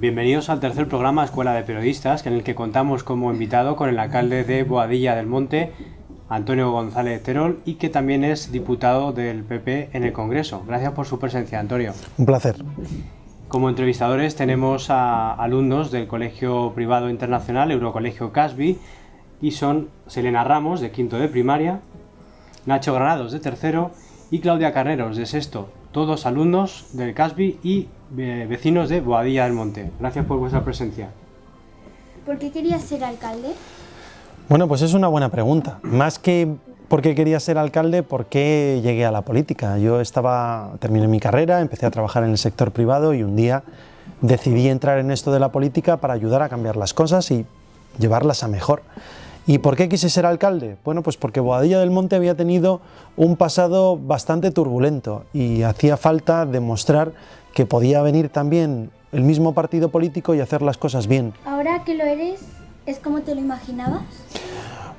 Bienvenidos al tercer programa Escuela de Periodistas, en el que contamos como invitado con el alcalde de Boadilla del Monte, Antonio González Terol, y que también es diputado del PP en el Congreso. Gracias por su presencia, Antonio. Un placer. Como entrevistadores tenemos a alumnos del Colegio Privado Internacional Eurocolegio Casby, y son Selena Ramos, de quinto de primaria, Nacho Granados, de tercero, y Claudia Carreros, de sexto, todos alumnos del CASBI y eh, vecinos de Boadilla del Monte. Gracias por vuestra presencia. ¿Por qué querías ser alcalde? Bueno, pues es una buena pregunta. Más que por qué quería ser alcalde, por qué llegué a la política. Yo estaba, terminé mi carrera, empecé a trabajar en el sector privado y un día decidí entrar en esto de la política para ayudar a cambiar las cosas y llevarlas a mejor. ¿Y por qué quise ser alcalde? Bueno, pues porque Boadilla del Monte había tenido un pasado bastante turbulento y hacía falta demostrar que podía venir también el mismo partido político y hacer las cosas bien. Ahora que lo eres, ¿es como te lo imaginabas?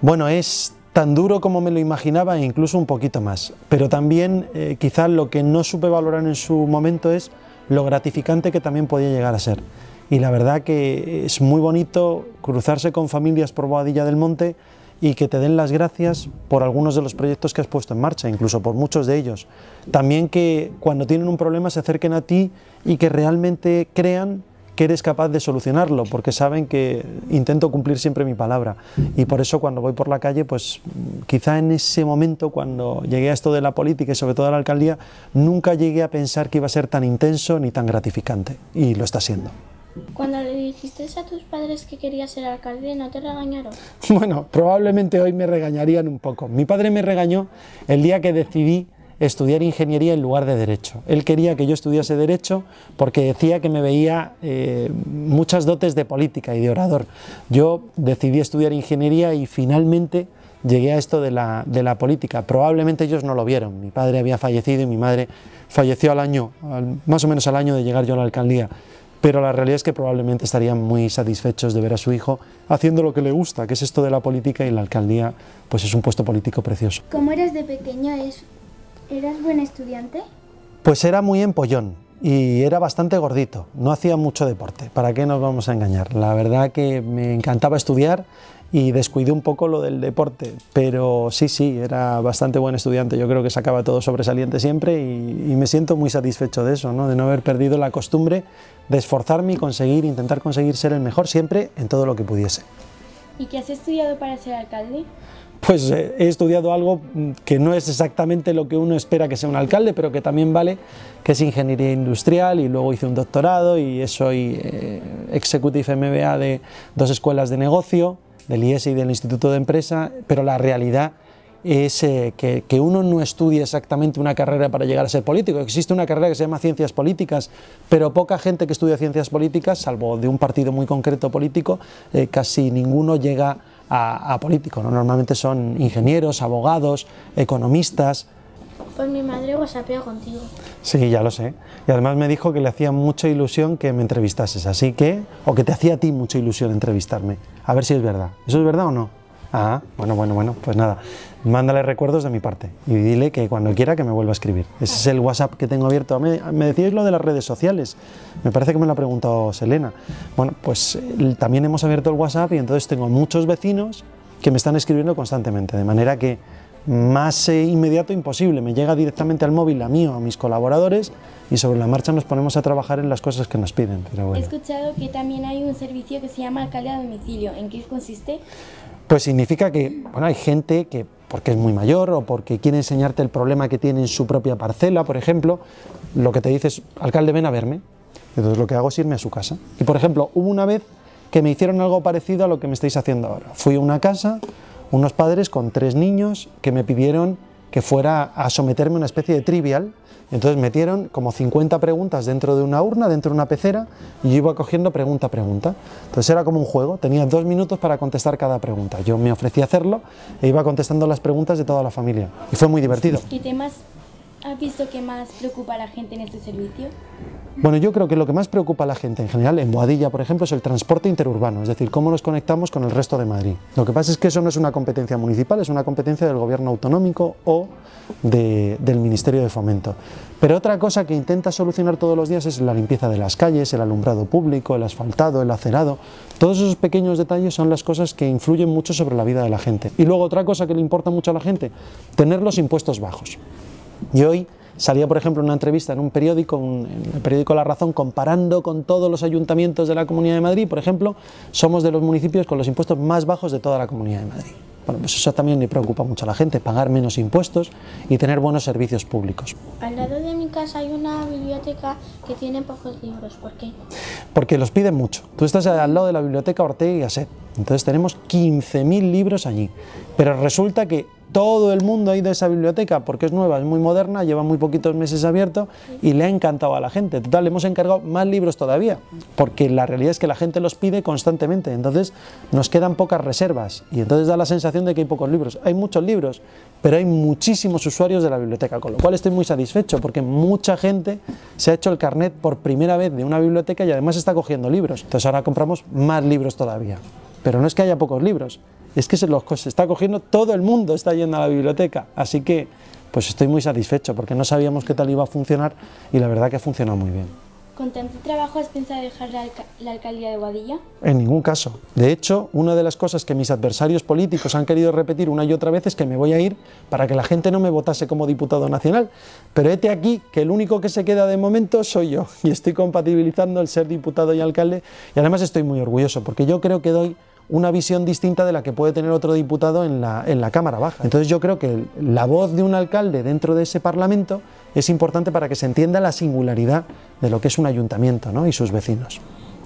Bueno, es tan duro como me lo imaginaba e incluso un poquito más. Pero también eh, quizás lo que no supe valorar en su momento es lo gratificante que también podía llegar a ser y la verdad que es muy bonito cruzarse con familias por Boadilla del Monte y que te den las gracias por algunos de los proyectos que has puesto en marcha, incluso por muchos de ellos. También que cuando tienen un problema se acerquen a ti y que realmente crean que eres capaz de solucionarlo, porque saben que intento cumplir siempre mi palabra. Y por eso cuando voy por la calle, pues quizá en ese momento, cuando llegué a esto de la política y sobre todo a la alcaldía, nunca llegué a pensar que iba a ser tan intenso ni tan gratificante. Y lo está siendo. Cuando le dijiste a tus padres que querías ser alcalde, ¿no te regañaron? Bueno, probablemente hoy me regañarían un poco. Mi padre me regañó el día que decidí estudiar ingeniería en lugar de derecho. Él quería que yo estudiase derecho porque decía que me veía eh, muchas dotes de política y de orador. Yo decidí estudiar ingeniería y finalmente llegué a esto de la, de la política. Probablemente ellos no lo vieron. Mi padre había fallecido y mi madre falleció al año, más o menos al año de llegar yo a la alcaldía pero la realidad es que probablemente estarían muy satisfechos de ver a su hijo haciendo lo que le gusta, que es esto de la política y la alcaldía, pues es un puesto político precioso. ¿Cómo eras de pequeño? ¿Eras buen estudiante? Pues era muy empollón y era bastante gordito, no hacía mucho deporte, ¿para qué nos vamos a engañar? La verdad que me encantaba estudiar y descuidé un poco lo del deporte, pero sí, sí, era bastante buen estudiante, yo creo que sacaba todo sobresaliente siempre y, me siento muy satisfecho de eso, ¿no? de no haber perdido la costumbre de esforzarme y conseguir, intentar conseguir ser el mejor siempre en todo lo que pudiese. ¿Y qué has estudiado para ser alcalde? Pues eh, he estudiado algo mm, que no es exactamente lo que uno espera que sea un alcalde, pero que también vale, que es ingeniería industrial y luego hice un doctorado y soy eh, executive MBA de dos escuelas de negocio del IES y del Instituto de Empresa, pero la realidad es eh, que, uno no estudia exactamente una carrera para llegar a ser político. Existe una carrera que se llama ciencias políticas, pero poca gente que estudia ciencias políticas, salvo de un partido muy concreto político, eh, casi ninguno llega a, político. Normalmente son ingenieros, abogados, economistas, pues mi madre whatsappeó contigo. Sí, ya lo sé. Y además me dijo que le hacía mucha ilusión que me entrevistases, así que, o que te hacía a ti mucha ilusión entrevistarme. A ver si es verdad. ¿Eso es verdad o no? Ah, bueno, bueno, bueno, pues nada. Mándale recuerdos de mi parte y dile que cuando quiera que me vuelva a escribir. Ese es el WhatsApp que tengo abierto. Me, me decíais lo de las redes sociales. Me parece que me lo ha preguntado Selena. Bueno, pues eh, también hemos abierto el WhatsApp y entonces tengo muchos vecinos que me están escribiendo constantemente. De manera que más eh, inmediato imposible. Me llega directamente al móvil a mí o a mis colaboradores y sobre la marcha nos ponemos a trabajar en las cosas que nos piden. He escuchado que también hay un servicio que se llama alcalde a domicilio. ¿En qué consiste? Pues significa que bueno, hay gente que porque es muy mayor o porque quiere enseñarte el problema que tiene en su propia parcela, por ejemplo, lo que te dice es, alcalde, ven a verme. Entonces lo que hago es irme a su casa. Y por ejemplo, hubo una vez que me hicieron algo parecido a lo que me estáis haciendo ahora. Fui a una casa, unos padres con tres niños que me pidieron que fuera a someterme a una especie de trivial. Entonces metieron como 50 preguntas dentro de una urna, dentro de una pecera, y yo iba cogiendo pregunta a pregunta. Entonces era como un juego, tenía dos minutos para contestar cada pregunta. Yo me ofrecí a hacerlo e iba contestando las preguntas de toda la familia. Y fue muy divertido. temas ¿Has visto qué más preocupa a la gente en este servicio? Bueno, yo creo que lo que más preocupa a la gente en general, en Boadilla, por ejemplo, es el transporte interurbano, es decir, cómo nos conectamos con el resto de Madrid. Lo que pasa es que eso no es una competencia municipal, es una competencia del gobierno autonómico o del Ministerio de Fomento. Pero otra cosa que intenta solucionar todos los días es la limpieza de las calles, el alumbrado público, el asfaltado, el acerado. Todos esos pequeños detalles son las cosas que influyen mucho sobre la vida de la gente. Y luego otra cosa que le importa mucho a la gente, tener los impuestos bajos. Y hoy salía, por ejemplo, una entrevista en un periódico, en el periódico La Razón, comparando con todos los ayuntamientos de la Comunidad de Madrid, por ejemplo, somos de los municipios con los impuestos más bajos de toda la Comunidad de Madrid. Bueno, pues eso también le preocupa mucho a la gente, pagar menos impuestos y tener buenos servicios públicos. Al lado de mi casa hay una biblioteca que tiene pocos libros, ¿por qué? Porque los piden mucho. Tú estás al lado de la biblioteca Ortega y Gasset, entonces tenemos 15.000 libros allí, pero resulta que todo el mundo ha ido a esa biblioteca porque es nueva, es muy moderna, lleva muy poquitos meses abierto y le ha encantado a la gente. Total, hemos encargado más libros todavía, porque la realidad es que la gente los pide constantemente, entonces nos quedan pocas reservas y entonces da la sensación de que hay pocos libros. Hay muchos libros, pero hay muchísimos usuarios de la biblioteca, con lo cual estoy muy satisfecho porque mucha gente se ha hecho el carnet por primera vez de una biblioteca y además está cogiendo libros. Entonces ahora compramos más libros todavía. Pero no es que haya pocos libros, es que se los está cogiendo todo el mundo, está yendo a la biblioteca. Así que, pues estoy muy satisfecho porque no sabíamos qué tal iba a funcionar y la verdad que ha funcionado muy bien. ¿Con tanto trabajo has pensado dejar la, alcaldía de Guadilla? En ningún caso. De hecho, una de las cosas que mis adversarios políticos han querido repetir una y otra vez es que me voy a ir para que la gente no me votase como diputado nacional. Pero hete aquí que el único que se queda de momento soy yo y estoy compatibilizando el ser diputado y alcalde y además estoy muy orgulloso porque yo creo que doy una visión distinta de la que puede tener otro diputado en la, Cámara Baja. Entonces yo creo que la voz de un alcalde dentro de ese Parlamento es importante para que se entienda la singularidad de lo que es un ayuntamiento ¿no? y sus vecinos.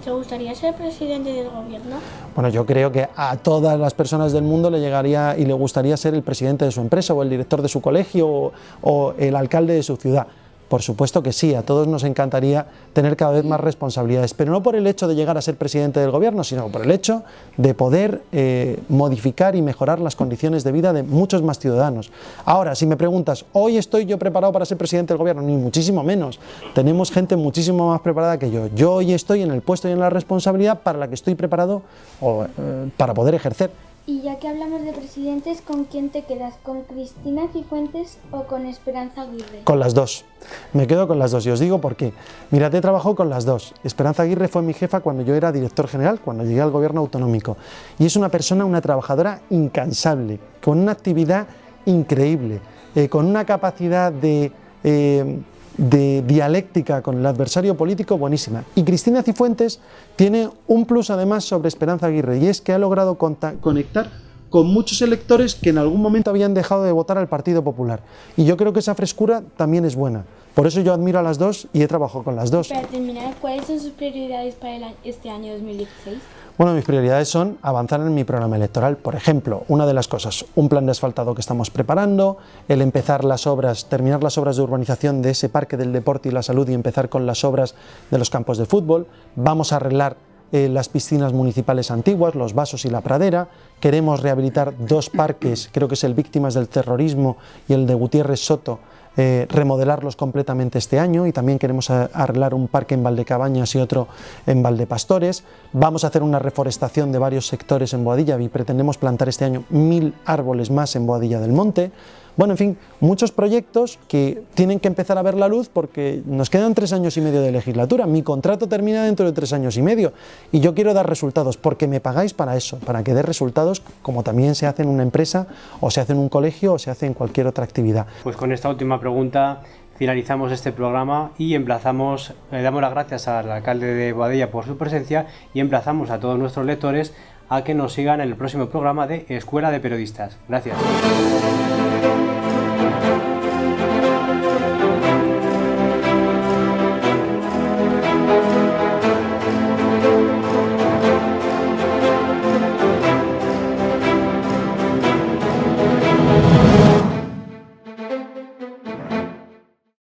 ¿Te gustaría ser presidente del gobierno? Bueno, yo creo que a todas las personas del mundo le llegaría y le gustaría ser el presidente de su empresa o el director de su colegio o el alcalde de su ciudad. Por supuesto que sí, a todos nos encantaría tener cada vez más responsabilidades, pero no por el hecho de llegar a ser presidente del gobierno, sino por el hecho de poder eh, modificar y mejorar las condiciones de vida de muchos más ciudadanos. Ahora, si me preguntas, ¿hoy estoy yo preparado para ser presidente del gobierno? Ni muchísimo menos. Tenemos gente muchísimo más preparada que yo. Yo hoy estoy en el puesto y en la responsabilidad para la que estoy preparado o, eh, para poder ejercer y ya que hablamos de presidentes, ¿con quién te quedas? ¿Con Cristina Cifuentes o con Esperanza Aguirre? Con las dos. Me quedo con las dos y os digo por qué. Mirad, he trabajado con las dos. Esperanza Aguirre fue mi jefa cuando yo era director general, cuando llegué al gobierno autonómico. Y es una persona, una trabajadora incansable, con una actividad increíble, eh, con una capacidad de... Eh, de dialéctica con el adversario político buenísima. Y Cristina Cifuentes tiene un plus además sobre Esperanza Aguirre y es que ha logrado conectar con muchos electores que en algún momento habían dejado de votar al Partido Popular. Y yo creo que esa frescura también es buena. Por eso yo admiro a las dos y he trabajado con las dos. Para terminar, ¿cuáles son sus prioridades para este año 2016? Bueno, mis prioridades son avanzar en mi programa electoral, por ejemplo, una de las cosas, un plan de asfaltado que estamos preparando, el empezar las obras, terminar las obras de urbanización de ese parque del deporte y la salud y empezar con las obras de los campos de fútbol, vamos a arreglar eh, las piscinas municipales antiguas, los vasos y la pradera, queremos rehabilitar dos parques, creo que es el Víctimas del Terrorismo y el de Gutiérrez Soto, eh, remodelarlos completamente este año y también queremos arreglar un parque en Valdecabañas y otro en Valdepastores. Vamos a hacer una reforestación de varios sectores en Boadilla y pretendemos plantar este año mil árboles más en Boadilla del Monte. Bueno, en fin, muchos proyectos que tienen que empezar a ver la luz porque nos quedan tres años y medio de legislatura. Mi contrato termina dentro de tres años y medio y yo quiero dar resultados porque me pagáis para eso, para que dé resultados como también se hace en una empresa o se hace en un colegio o se hace en cualquier otra actividad. Pues con esta última pregunta finalizamos este programa y emplazamos, le damos las gracias al alcalde de Boadilla por su presencia y emplazamos a todos nuestros lectores a que nos sigan en el próximo programa de Escuela de Periodistas. Gracias.